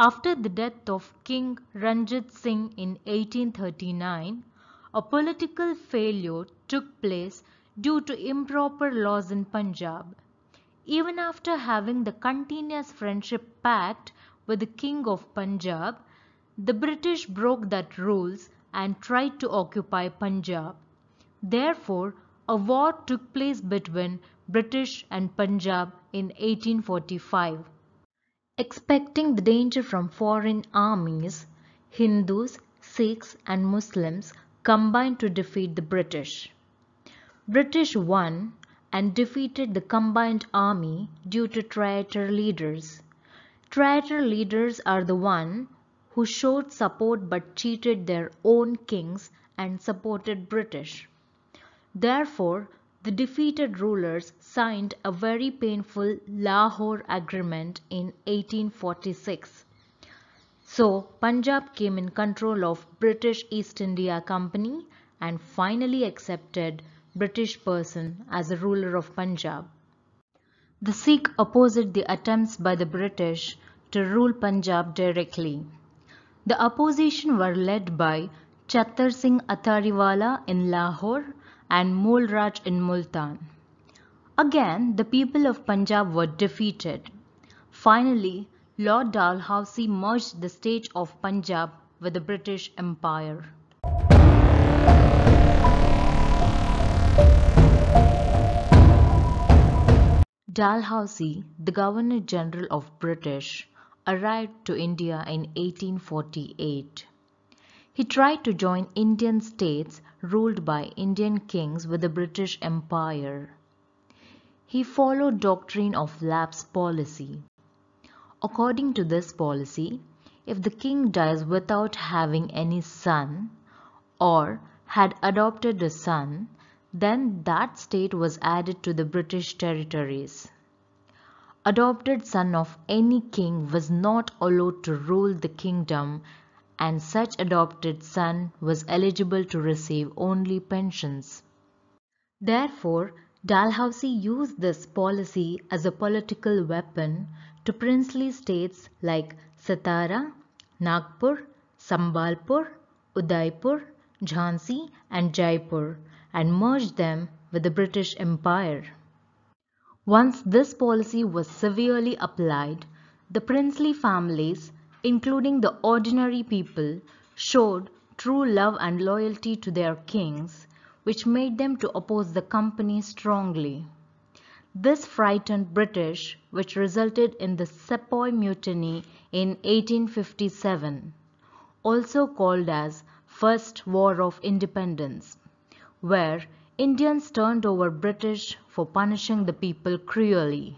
After the death of King Ranjit Singh in 1839, a political failure took place due to improper laws in Punjab. Even after having the continuous friendship pact with the King of Punjab, the British broke that rules and tried to occupy Punjab. Therefore, a war took place between British and Punjab in 1845 expecting the danger from foreign armies, Hindus, Sikhs and Muslims combined to defeat the British. British won and defeated the combined army due to traitor leaders. Traitor leaders are the one who showed support but cheated their own kings and supported British. Therefore, the defeated rulers signed a very painful Lahore Agreement in 1846. So Punjab came in control of British East India Company and finally accepted British person as the ruler of Punjab. The Sikh opposed the attempts by the British to rule Punjab directly. The opposition were led by Chattar Singh Atariwala in Lahore and Mulraj in Multan. Again, the people of Punjab were defeated. Finally, Lord Dalhousie merged the state of Punjab with the British Empire. Dalhousie, the Governor General of British, arrived to India in 1848. He tried to join Indian states ruled by Indian kings with the British Empire. He followed doctrine of lapse policy. According to this policy, if the king dies without having any son or had adopted a son, then that state was added to the British territories. Adopted son of any king was not allowed to rule the kingdom and such adopted son was eligible to receive only pensions. Therefore, Dalhousie used this policy as a political weapon to princely states like Satara, Nagpur, Sambalpur, Udaipur, Jhansi and Jaipur and merged them with the British Empire. Once this policy was severely applied, the princely families including the ordinary people, showed true love and loyalty to their kings, which made them to oppose the company strongly. This frightened British, which resulted in the Sepoy Mutiny in 1857, also called as First War of Independence, where Indians turned over British for punishing the people cruelly.